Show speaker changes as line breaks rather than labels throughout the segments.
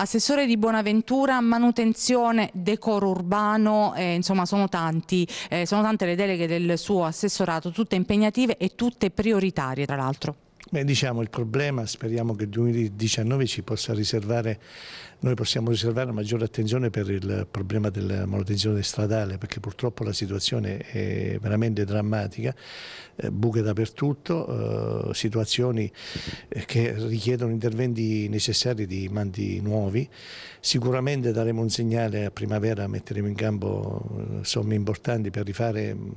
Assessore di Buonaventura, manutenzione, decoro urbano, eh, insomma sono, tanti, eh, sono tante le deleghe del suo assessorato, tutte impegnative e tutte prioritarie tra l'altro.
Beh, diciamo il problema, speriamo che il 2019 ci possa riservare, noi possiamo riservare maggiore attenzione per il problema della manutenzione stradale perché purtroppo la situazione è veramente drammatica, eh, buche dappertutto, eh, situazioni eh, che richiedono interventi necessari di mandi nuovi, sicuramente daremo un segnale a primavera, metteremo in campo eh, somme importanti per rifare mm,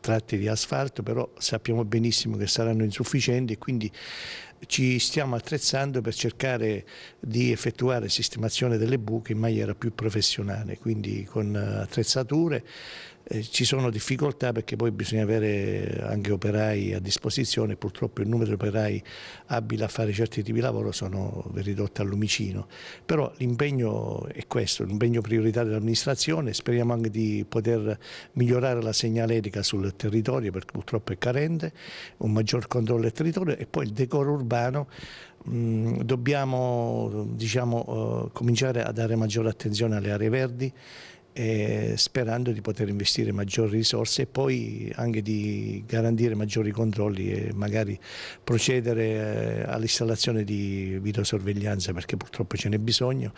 tratti di asfalto, però sappiamo benissimo che saranno insufficienti quindi ci stiamo attrezzando per cercare di effettuare sistemazione delle buche in maniera più professionale, quindi con attrezzature eh, ci sono difficoltà perché poi bisogna avere anche operai a disposizione, purtroppo il numero di operai abili a fare certi tipi di lavoro sono ridotti al lumicino, però l'impegno è questo, l'impegno prioritario dell'amministrazione, speriamo anche di poter migliorare la segnaletica sul territorio perché purtroppo è carente, un maggior controllo del territorio e poi il decoro urbano mm, dobbiamo diciamo, eh, cominciare a dare maggiore attenzione alle aree verdi eh, sperando di poter investire maggiori risorse e poi anche di garantire maggiori controlli e magari procedere eh, all'installazione di videosorveglianza perché purtroppo ce n'è bisogno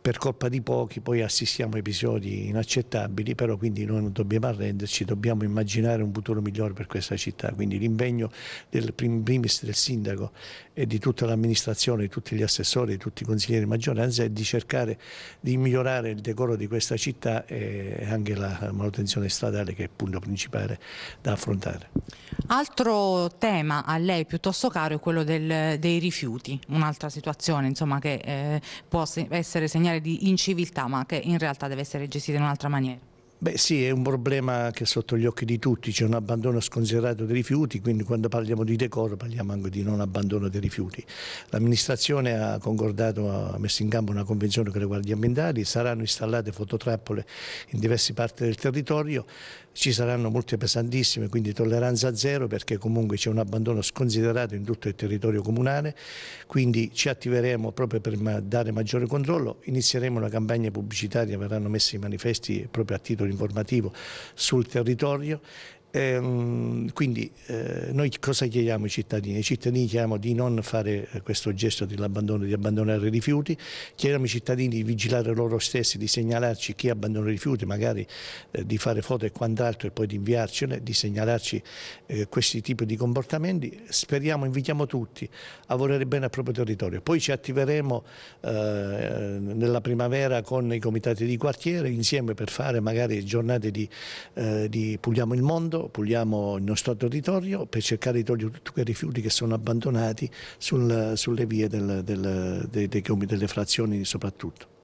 per colpa di pochi poi assistiamo a episodi inaccettabili, però quindi noi non dobbiamo arrenderci, dobbiamo immaginare un futuro migliore per questa città, quindi l'impegno del primis del sindaco e di tutta l'amministrazione, di tutti gli assessori, di tutti i consiglieri di maggioranza è di cercare di migliorare il decoro di questa città e anche la manutenzione stradale che è il punto principale da affrontare.
Altro tema a lei piuttosto caro è quello del, dei rifiuti, un'altra situazione insomma, che eh, può essere segnalata segnale di inciviltà ma che in realtà deve essere gestita in un'altra maniera.
Beh sì, è un problema che è sotto gli occhi di tutti, c'è un abbandono sconsiderato dei rifiuti, quindi quando parliamo di decoro parliamo anche di non abbandono dei rifiuti. L'amministrazione ha concordato, ha messo in campo una convenzione con le guardie ambientali, saranno installate fototrappole in diverse parti del territorio, ci saranno molte pesantissime, quindi tolleranza zero perché comunque c'è un abbandono sconsiderato in tutto il territorio comunale, quindi ci attiveremo proprio per dare maggiore controllo, inizieremo una campagna pubblicitaria, verranno messi i manifesti proprio a titolo informativo sul territorio Ehm, quindi eh, noi cosa chiediamo ai cittadini? Ai cittadini chiediamo di non fare eh, questo gesto dell'abbandono, di abbandonare i rifiuti, chiediamo ai cittadini di vigilare loro stessi, di segnalarci chi abbandona i rifiuti, magari eh, di fare foto e quant'altro e poi di inviarcene, di segnalarci eh, questi tipi di comportamenti. Speriamo, invitiamo tutti a volere bene al proprio territorio. Poi ci attiveremo eh, nella primavera con i comitati di quartiere insieme per fare magari giornate di, eh, di Pugliamo il Mondo puliamo il nostro territorio per cercare di togliere tutti quei rifiuti che sono abbandonati sul, sulle vie del, del, dei, dei, delle frazioni soprattutto.